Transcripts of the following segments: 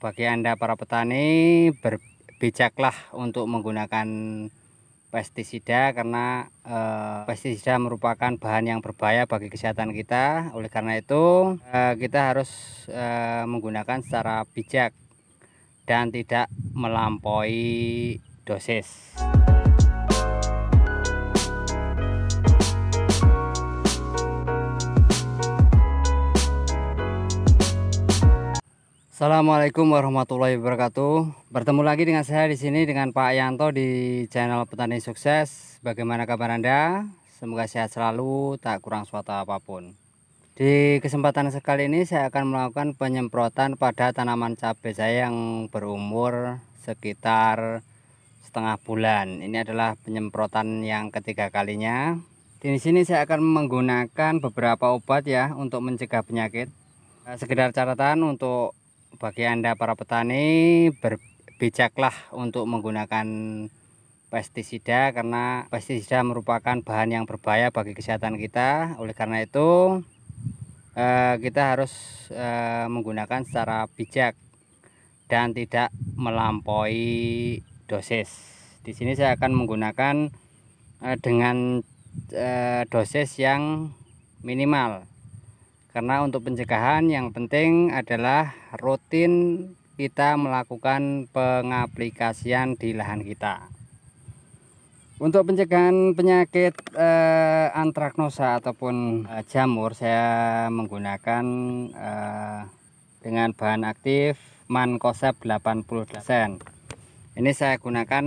bagi Anda para petani berbijaklah untuk menggunakan pestisida karena e, pestisida merupakan bahan yang berbahaya bagi kesehatan kita. Oleh karena itu, e, kita harus e, menggunakan secara bijak dan tidak melampaui dosis. Assalamualaikum warahmatullahi wabarakatuh. Bertemu lagi dengan saya di sini dengan Pak Yanto di channel Petani Sukses. Bagaimana kabar Anda? Semoga sehat selalu, tak kurang suatu apapun. Di kesempatan sekali ini saya akan melakukan penyemprotan pada tanaman cabai saya yang berumur sekitar setengah bulan. Ini adalah penyemprotan yang ketiga kalinya. Di sini saya akan menggunakan beberapa obat ya untuk mencegah penyakit. Sekedar catatan untuk bagi Anda para petani berbijaklah untuk menggunakan pestisida karena pestisida merupakan bahan yang berbahaya bagi kesehatan kita. Oleh karena itu, eh, kita harus eh, menggunakan secara bijak dan tidak melampaui dosis. Di sini saya akan menggunakan eh, dengan dosis yang minimal karena untuk pencegahan yang penting adalah rutin kita melakukan pengaplikasian di lahan kita untuk pencegahan penyakit eh, antraknosa ataupun eh, jamur saya menggunakan eh, dengan bahan aktif mankosep 80% ini saya gunakan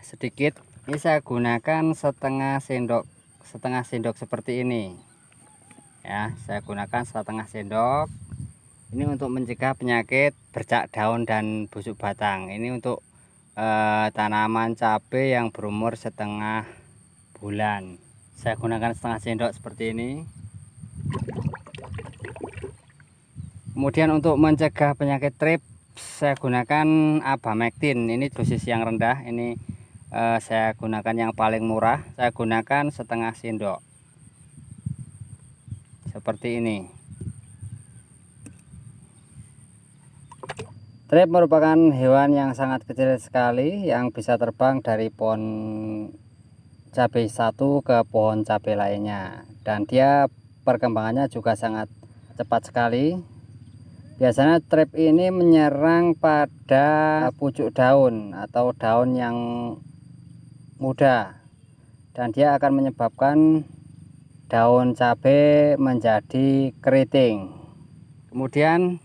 sedikit ini saya gunakan setengah sendok setengah sendok seperti ini ya saya gunakan setengah sendok ini untuk mencegah penyakit bercak daun dan busuk batang ini untuk eh, tanaman cabe yang berumur setengah bulan saya gunakan setengah sendok seperti ini kemudian untuk mencegah penyakit trip saya gunakan abamectin ini dosis yang rendah ini eh, saya gunakan yang paling murah saya gunakan setengah sendok seperti ini trip merupakan hewan yang sangat kecil sekali yang bisa terbang dari pohon cabai satu ke pohon cabai lainnya dan dia perkembangannya juga sangat cepat sekali biasanya trip ini menyerang pada pucuk daun atau daun yang muda dan dia akan menyebabkan daun cabai menjadi keriting kemudian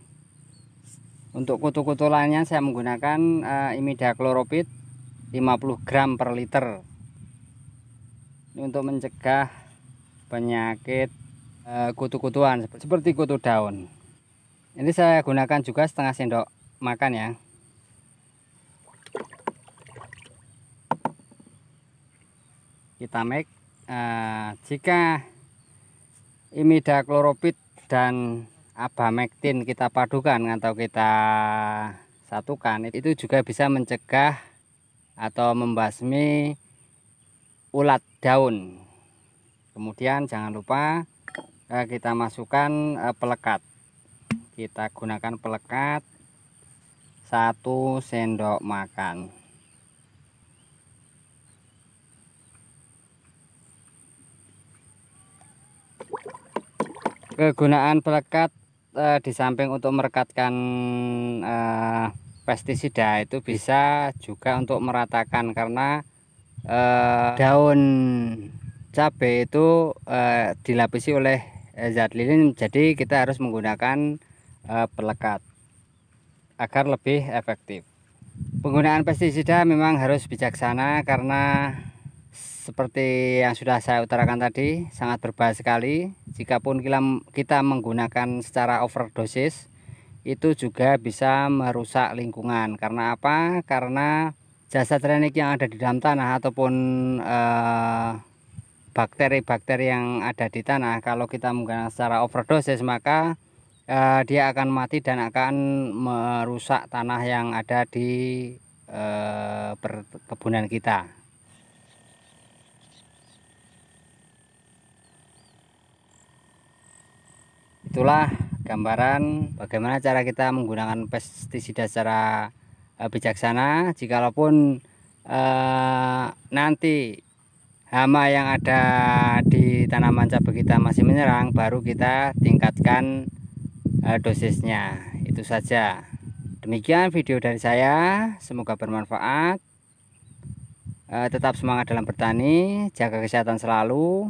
untuk kutu-kutu lainnya saya menggunakan uh, eh, imida kloropit 50 gram per liter ini untuk mencegah penyakit eh, kutu-kutuan seperti kutu daun ini saya gunakan juga setengah sendok makan ya kita make uh, jika imidaklorobit dan abamektin kita padukan atau kita satukan itu juga bisa mencegah atau membasmi ulat daun kemudian jangan lupa eh, kita masukkan eh, pelekat kita gunakan pelekat satu sendok makan kegunaan pelekat uh, di samping untuk merekatkan uh, pestisida itu bisa juga untuk meratakan karena uh, daun cabai itu uh, dilapisi oleh zat lilin jadi kita harus menggunakan uh, pelekat agar lebih efektif penggunaan pestisida memang harus bijaksana karena seperti yang sudah saya utarakan tadi sangat berbahaya sekali Jika jikapun kita menggunakan secara overdosis itu juga bisa merusak lingkungan karena apa karena jasa trenik yang ada di dalam tanah ataupun eh, bakteri-bakteri eh, yang ada di tanah kalau kita menggunakan secara overdosis maka eh, dia akan mati dan akan merusak tanah yang ada di eh, perkebunan kita itulah gambaran bagaimana cara kita menggunakan pestisida secara uh, bijaksana jikalaupun uh, nanti hama yang ada di tanaman cabai kita masih menyerang baru kita tingkatkan uh, dosisnya itu saja demikian video dari saya semoga bermanfaat uh, tetap semangat dalam bertani jaga kesehatan selalu